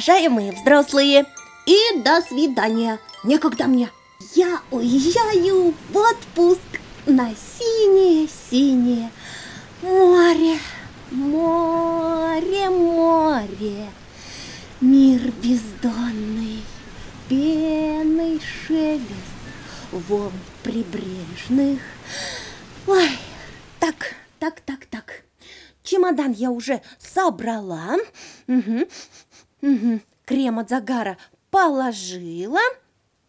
уважаемые взрослые. И до свидания. Некогда мне. Я уезжаю в отпуск на синее-синее море, море, море. Мир бездонный, пеной шелест, волн прибрежных. Ой, так, так, так, так. Чемодан я уже собрала. Угу. Угу, крем от загара положила,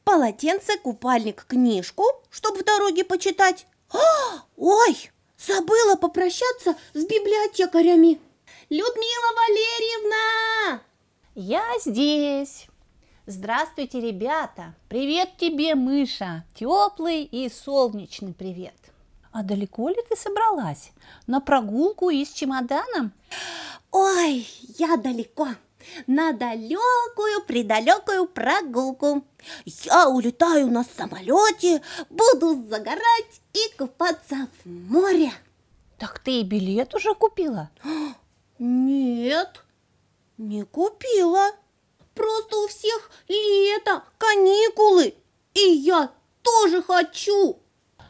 полотенце, купальник, книжку, чтобы в дороге почитать. А, ой, забыла попрощаться с библиотекарями. Людмила Валерьевна! Я здесь. Здравствуйте, ребята. Привет тебе, мыша. Теплый и солнечный привет. А далеко ли ты собралась? На прогулку и с чемоданом? Ой, я далеко на далекую предалекую прогулку. Я улетаю на самолете, буду загорать и купаться в море. Так ты и билет уже купила? Нет, не купила. Просто у всех лето, каникулы, и я тоже хочу.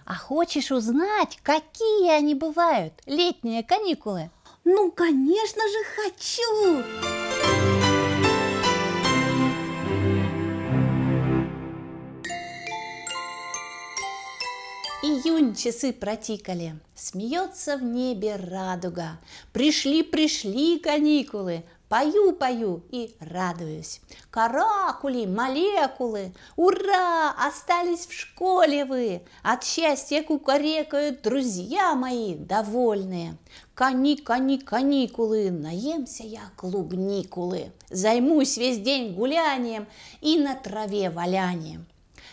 А хочешь узнать, какие они бывают, летние каникулы? Ну, конечно же, хочу! июнь часы протикали, Смеется в небе радуга. Пришли, пришли каникулы, Пою, пою и радуюсь. Каракули, молекулы, ура, остались в школе вы. От счастья кукарекают друзья мои довольные. Кани, кани, каникулы, наемся я клубникулы. Займусь весь день гулянием и на траве валянием.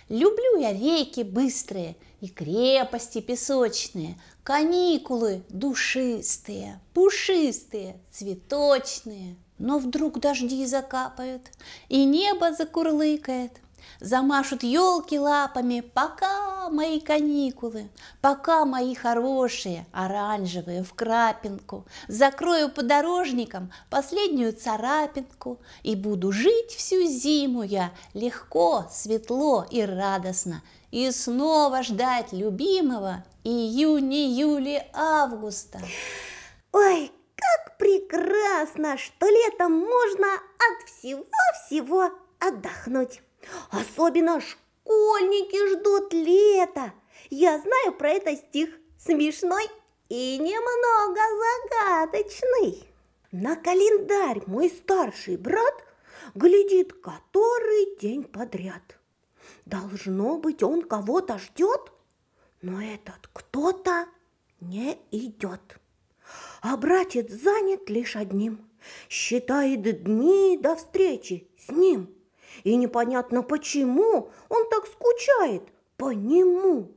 Люблю я реки быстрые и крепости песочные, каникулы душистые, пушистые, цветочные. Но вдруг дожди закапают, и небо закурлыкает, Замашут елки лапами, пока мои каникулы, пока мои хорошие, оранжевые, в крапинку. Закрою подорожником последнюю царапинку и буду жить всю зиму я легко, светло и радостно. И снова ждать любимого июня, июля, августа. Ой, как прекрасно, что летом можно от всего-всего отдохнуть. Особенно школьники ждут лета. Я знаю про это стих смешной и немного загадочный. На календарь мой старший брат глядит который день подряд. Должно быть, он кого-то ждет, но этот кто-то не идет. А братец занят лишь одним, считает дни до встречи с ним – и непонятно почему он так скучает по нему.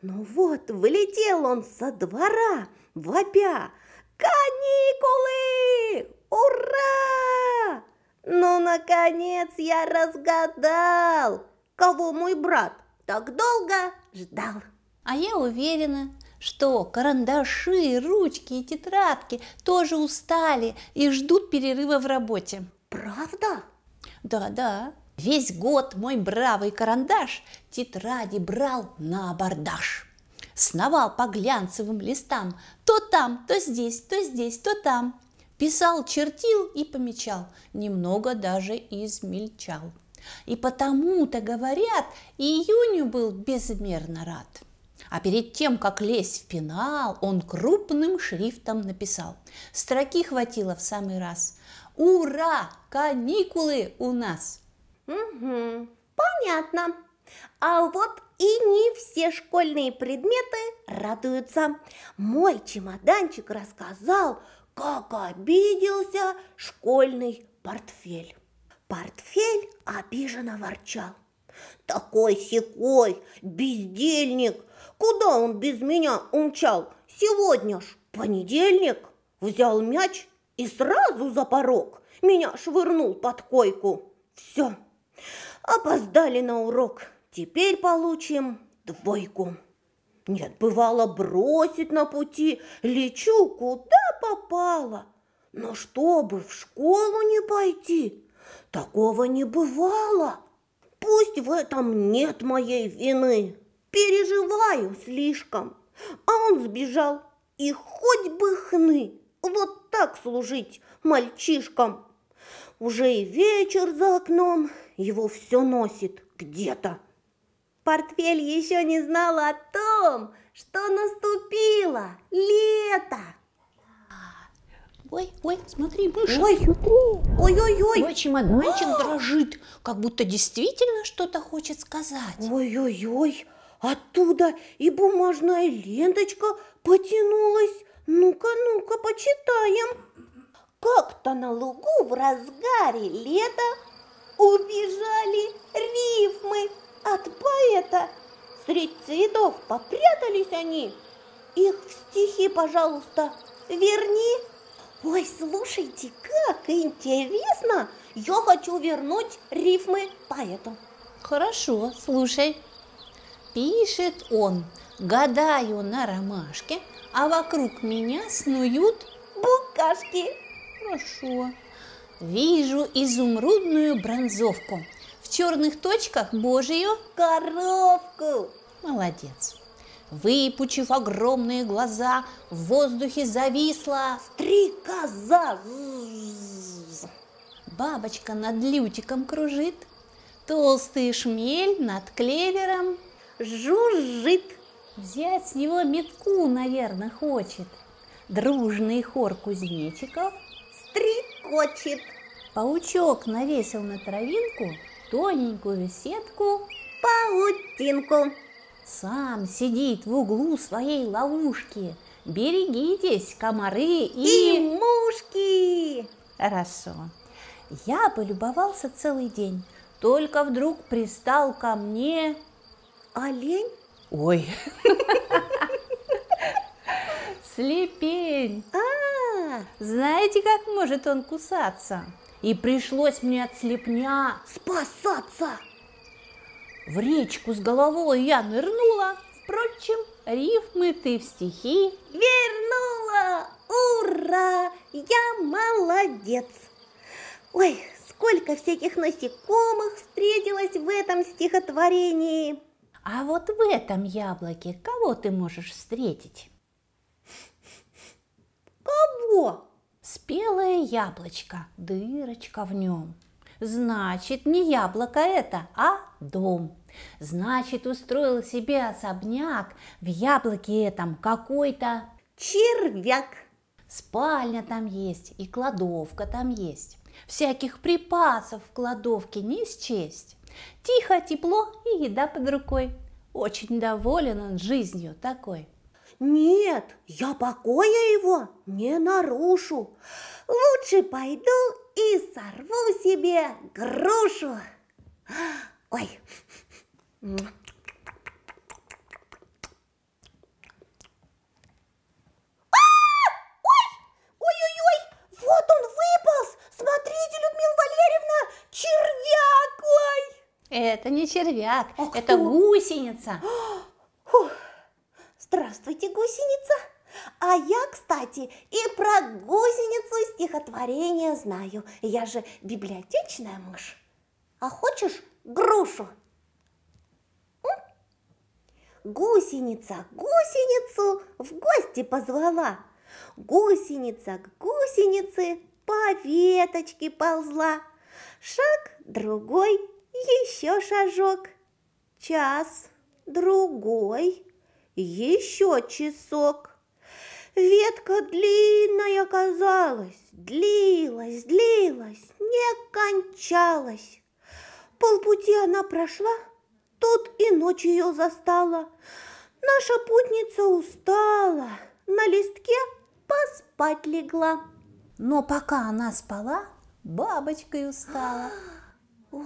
Но ну вот вылетел он со двора, вопя «Каникулы! Ура!» «Ну, наконец я разгадал, кого мой брат так долго ждал!» А я уверена, что карандаши, ручки и тетрадки тоже устали и ждут перерыва в работе. Правда? Да-да, весь год мой бравый карандаш тетради брал на абордаж. Сновал по глянцевым листам, то там, то здесь, то здесь, то там. Писал, чертил и помечал, немного даже измельчал. И потому-то, говорят, июню был безмерно рад. А перед тем, как лезть в пенал, он крупным шрифтом написал. Строки хватило в самый раз. Ура! Каникулы у нас! Угу, понятно. А вот и не все школьные предметы радуются. Мой чемоданчик рассказал, как обиделся школьный портфель. Портфель обиженно ворчал. Такой секой, бездельник, куда он без меня умчал? Сегодня ж понедельник. Взял мяч и сразу за порог меня швырнул под койку. Все, опоздали на урок, теперь получим двойку. Нет, бывало, бросить на пути, лечу куда попало. Но чтобы в школу не пойти, такого не бывало. Пусть в этом нет моей вины, переживаю слишком. А он сбежал, и хоть бы хны. Вот так служить мальчишкам. Уже и вечер за окном, его все носит где-то. Портфель еще не знал о том, что наступило лето. Ой, ой, смотри, мышь. Ой, Ой, ой, ой. Мой чемоданчик дрожит, как будто действительно что-то хочет сказать. Ой, ой, ой. Оттуда и бумажная ленточка потянулась ну-ка, ну-ка, почитаем. Как-то на лугу в разгаре лета убежали рифмы от поэта. Средь цветов попрятались они. Их в стихи, пожалуйста, верни. Ой, слушайте, как интересно! Я хочу вернуть рифмы поэту. Хорошо, слушай. Пишет он, гадаю на ромашке – а вокруг меня снуют букашки. Хорошо. Вижу изумрудную бронзовку. В черных точках божью коровку. Молодец. Выпучив огромные глаза, в воздухе зависла стрекоза. Бабочка над лютиком кружит, толстый шмель над клевером жужжит. Взять с него метку, наверное, хочет. Дружный хор кузнечиков стрекочет. Паучок навесил на травинку тоненькую сетку паутинку. Сам сидит в углу своей ловушки. Берегитесь, комары и... И мушки! Хорошо. Я полюбовался целый день. Только вдруг пристал ко мне... Олень? Ой. Слепень. А, знаете, как может он кусаться? И пришлось мне от слепня спасаться. В речку с головой я нырнула. Впрочем, рифмы ты в стихи вернула. Ура! Я молодец. Ой, сколько всяких насекомых встретилось в этом стихотворении. А вот в этом яблоке кого ты можешь встретить? Кого? Спелое яблочко, дырочка в нем. Значит, не яблоко это, а дом. Значит, устроил себе особняк в яблоке этом какой-то червяк. Спальня там есть, и кладовка там есть всяких припасов в кладовке не счесть. Тихо, тепло и еда под рукой. Очень доволен он жизнью такой. Нет, я покоя его не нарушу. Лучше пойду и сорву себе грушу. Ой, червяк, ой! Это не червяк, а это кто? гусеница. Здравствуйте, гусеница. А я, кстати, и про гусеницу стихотворение знаю. Я же библиотечная мышь. А хочешь грушу? Гусеница гусеницу в гости позвала. Гусеница к гусенице по веточке ползла. Шаг другой, еще шажок. Час другой, еще часок. Ветка длинная казалась, длилась, длилась, не кончалась. Полпути она прошла, тут и ночь ее застала. Наша путница устала, на листке поспать легла. Но пока она спала, бабочкой устала. Ой,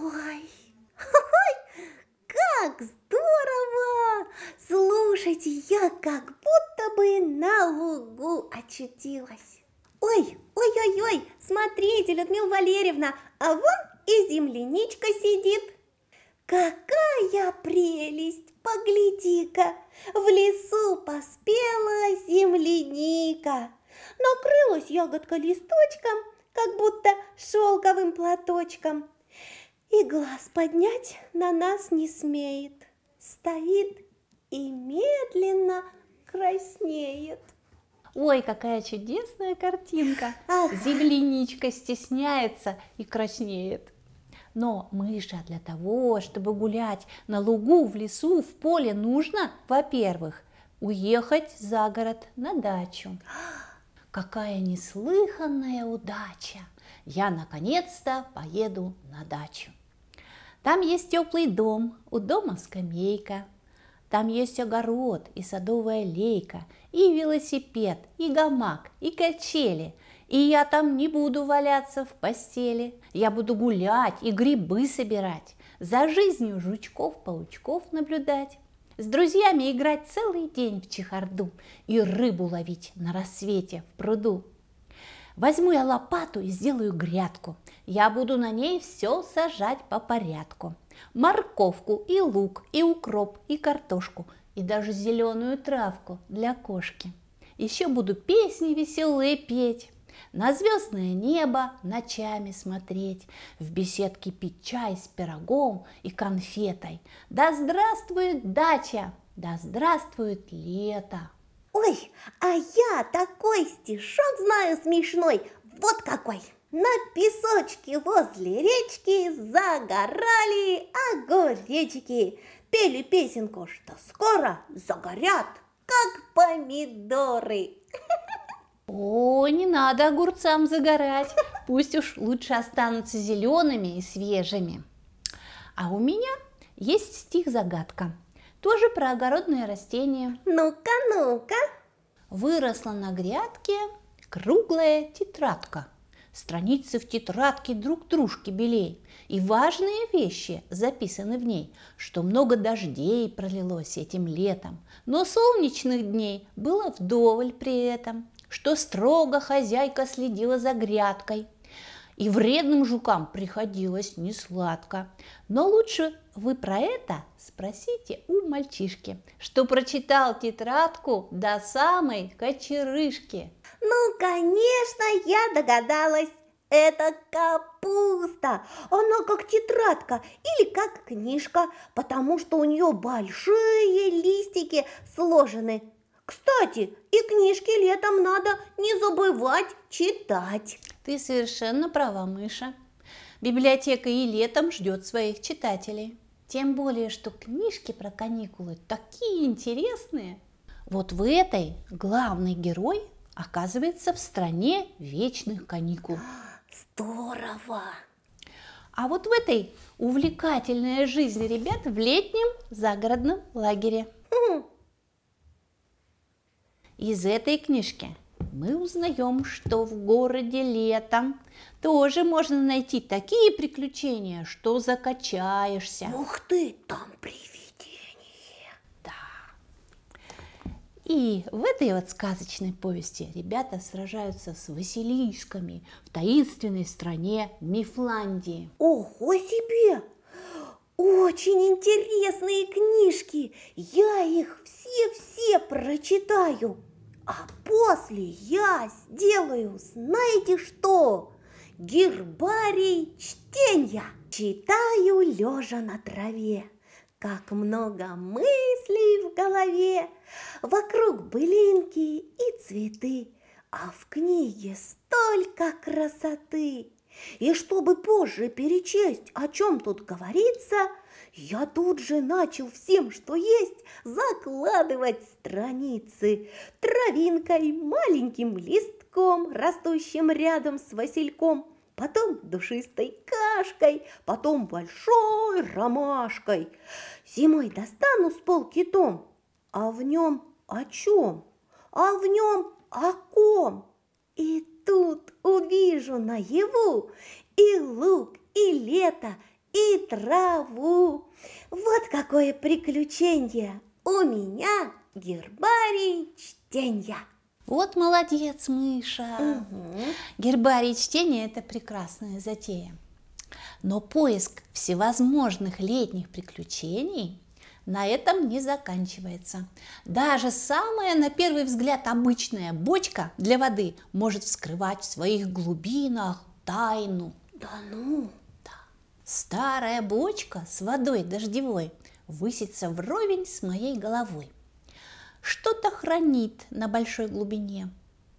ой, как здорово! Слушайте, я как будто бы на лугу очутилась. Ой, ой-ой-ой, смотрите, Людмила Валерьевна, а вон и земляничка сидит. Какая прелесть, погляди-ка, в лесу поспела земляника. Накрылась ягодка листочком – как будто шелковым платочком. И глаз поднять на нас не смеет. Стоит и медленно краснеет. Ой, какая чудесная картинка! Ах. Земляничка стесняется и краснеет. Но мыша для того, чтобы гулять на лугу, в лесу, в поле, нужно, во-первых, уехать за город на дачу. Какая неслыханная удача! Я наконец-то поеду на дачу. Там есть теплый дом, у дома скамейка. Там есть огород и садовая лейка, и велосипед, и гамак, и качели. И я там не буду валяться в постели. Я буду гулять и грибы собирать, за жизнью жучков-паучков наблюдать. С друзьями играть целый день в чехарду и рыбу ловить на рассвете в пруду. Возьму я лопату и сделаю грядку. Я буду на ней все сажать по порядку. Морковку и лук, и укроп, и картошку, и даже зеленую травку для кошки. Еще буду песни веселые петь, на звездное небо ночами смотреть, В беседке пить чай с пирогом и конфетой. Да здравствует дача, да здравствует лето! Ой, а я такой стишок знаю смешной, вот какой! На песочке возле речки загорали огуречки. Пели песенку, что скоро загорят, как помидоры. О, не надо огурцам загорать, пусть уж лучше останутся зелеными и свежими. А у меня есть стих-загадка, тоже про огородное растение. Ну-ка, ну-ка. Выросла на грядке круглая тетрадка. Страницы в тетрадке друг дружки белей, и важные вещи записаны в ней, что много дождей пролилось этим летом, но солнечных дней было вдоволь при этом – что строго хозяйка следила за грядкой, и вредным жукам приходилось не сладко. Но лучше вы про это спросите у мальчишки, что прочитал тетрадку до самой кочерышки. Ну, конечно, я догадалась. Это капуста. Она как тетрадка или как книжка, потому что у нее большие листики сложены кстати, и книжки летом надо не забывать читать. Ты совершенно права, Мыша. Библиотека и летом ждет своих читателей. Тем более, что книжки про каникулы такие интересные. Вот в этой главный герой оказывается в стране вечных каникул. Здорово! А вот в этой увлекательная жизнь ребят в летнем загородном лагере. Из этой книжки мы узнаем, что в городе летом тоже можно найти такие приключения, что закачаешься. Ух ты, там привидение! Да. И в этой вот сказочной повести ребята сражаются с василисками в таинственной стране Мифландии. Ого себе! Очень интересные книжки! Я их все-все прочитаю! А после я сделаю, знаете что? Гербарий чтения. Читаю лежа на траве, как много мыслей в голове. Вокруг былинки и цветы, а в книге столько красоты. И чтобы позже перечесть, о чем тут говорится, я тут же начал всем, что есть, закладывать страницы травинкой, маленьким листком, растущим рядом с васильком, потом душистой кашкой, потом большой ромашкой. Зимой достану с полки том, а в нем о чем? А в нем о ком? И тут увижу наяву и лук, и лето, и траву. Вот какое приключение у меня гербарий чтения. Вот молодец, Мыша. Угу. Гербарий чтения – это прекрасная затея. Но поиск всевозможных летних приключений на этом не заканчивается. Даже самая, на первый взгляд, обычная бочка для воды может вскрывать в своих глубинах тайну. Да ну? Да. Старая бочка с водой дождевой высится вровень с моей головой. Что-то хранит на большой глубине.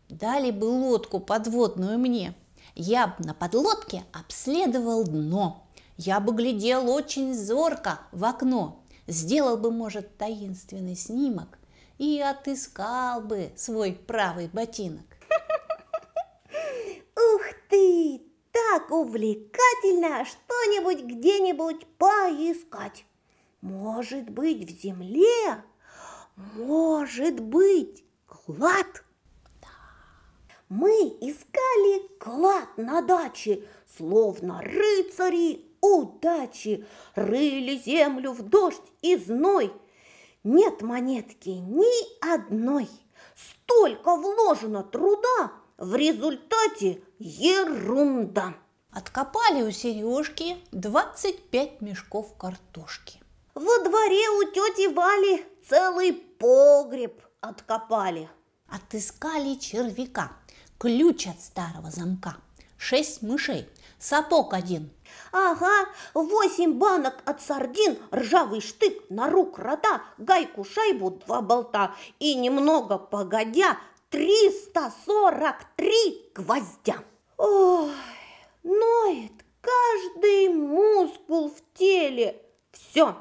Дали бы лодку подводную мне. Я бы на подлодке обследовал дно. Я бы глядел очень зорко в окно – сделал бы, может, таинственный снимок и отыскал бы свой правый ботинок. Ух ты! Так увлекательно что-нибудь где-нибудь поискать. Может быть, в земле? Может быть, клад? Мы искали клад на даче, словно рыцари удачи, рыли землю в дождь и зной. Нет монетки ни одной, столько вложено труда, в результате ерунда. Откопали у Сережки 25 мешков картошки. Во дворе у тети Вали целый погреб откопали. Отыскали червяка, ключ от старого замка, шесть мышей, сапог один – Ага, восемь банок от сардин, ржавый штык, нору крота, гайку, шайбу, два болта и немного погодя триста сорок три гвоздя. Ой, ноет каждый мускул в теле. Все,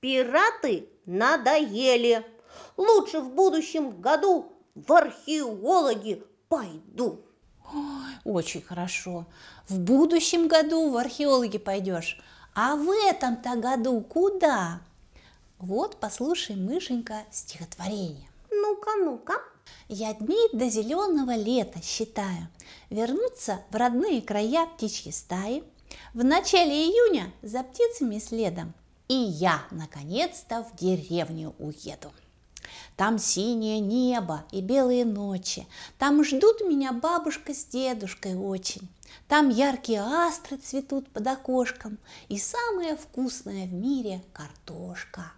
пираты надоели. Лучше в будущем году в археологи пойду очень хорошо. В будущем году в археологи пойдешь. А в этом-то году куда? Вот послушай, мышенька, стихотворение. Ну-ка, ну-ка. Я дни до зеленого лета считаю. Вернуться в родные края птичьи стаи. В начале июня за птицами следом. И я, наконец-то, в деревню уеду. Там синее небо и белые ночи. Там ждут меня бабушка с дедушкой очень. Там яркие астры цветут под окошком. И самая вкусная в мире картошка.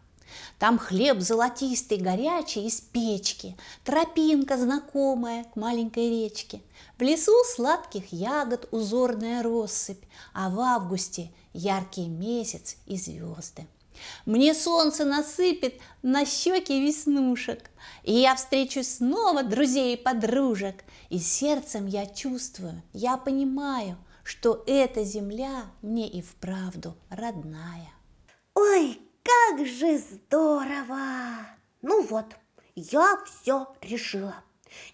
Там хлеб золотистый, горячий, из печки, Тропинка знакомая к маленькой речке. В лесу сладких ягод узорная россыпь, А в августе яркий месяц и звезды. Мне солнце насыпет на щеки веснушек, И я встречу снова друзей и подружек, И сердцем я чувствую, я понимаю, Что эта земля мне и вправду родная. Ой, как же здорово! Ну вот, я все решила.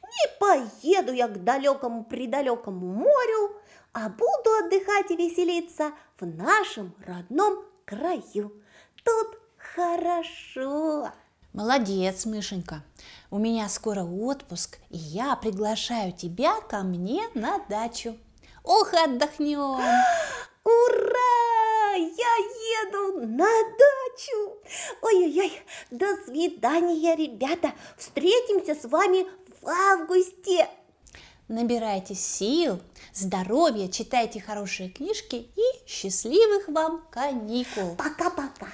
Не поеду я к далекому-предалекому морю, а буду отдыхать и веселиться в нашем родном краю тут хорошо. Молодец, Мышенька. У меня скоро отпуск, и я приглашаю тебя ко мне на дачу. Ох, отдохнем! Ура! Я еду на дачу! Ой-ой-ой, до свидания, ребята! Встретимся с вами в августе! Набирайте сил, здоровья, читайте хорошие книжки и счастливых вам каникул! Пока-пока!